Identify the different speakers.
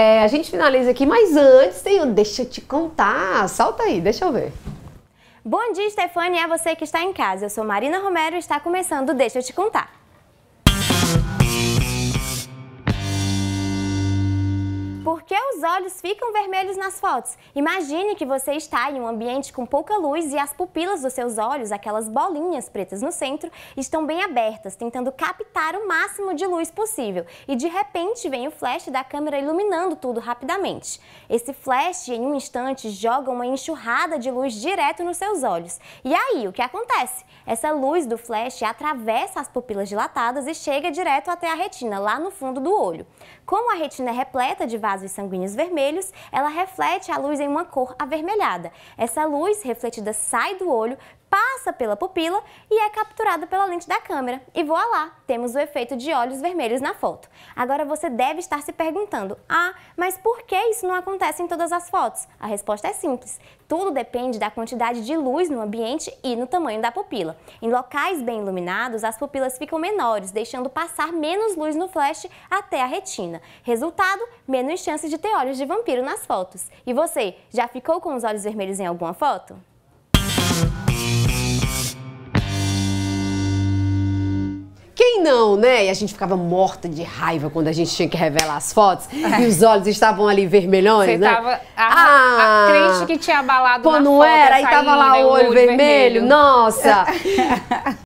Speaker 1: É, a gente finaliza aqui, mas antes tem um Deixa eu te contar. Salta aí, deixa eu ver.
Speaker 2: Bom dia, Stefania, é você que está em casa. Eu sou Marina Romero e está começando o Deixa eu te contar. Por que os olhos ficam vermelhos nas fotos? Imagine que você está em um ambiente com pouca luz e as pupilas dos seus olhos, aquelas bolinhas pretas no centro, estão bem abertas, tentando captar o máximo de luz possível. E de repente vem o flash da câmera iluminando tudo rapidamente. Esse flash, em um instante, joga uma enxurrada de luz direto nos seus olhos. E aí, o que acontece? Essa luz do flash atravessa as pupilas dilatadas e chega direto até a retina, lá no fundo do olho. Como a retina é repleta de vasos vasos sanguíneos vermelhos, ela reflete a luz em uma cor avermelhada. Essa luz refletida sai do olho, passa pela pupila e é capturado pela lente da câmera. E voa lá, temos o efeito de olhos vermelhos na foto. Agora você deve estar se perguntando, ah, mas por que isso não acontece em todas as fotos? A resposta é simples, tudo depende da quantidade de luz no ambiente e no tamanho da pupila. Em locais bem iluminados, as pupilas ficam menores, deixando passar menos luz no flash até a retina. Resultado, menos chance de ter olhos de vampiro nas fotos. E você, já ficou com os olhos vermelhos em alguma foto?
Speaker 1: Quem não, né? E a gente ficava morta de raiva quando a gente tinha que revelar as fotos é. e os olhos estavam ali vermelhões, Você né? Tava a, ah, a crente
Speaker 3: que tinha abalado Pô, não foto, era? Aí tava lá né, o olho, vermelho. vermelho. Nossa!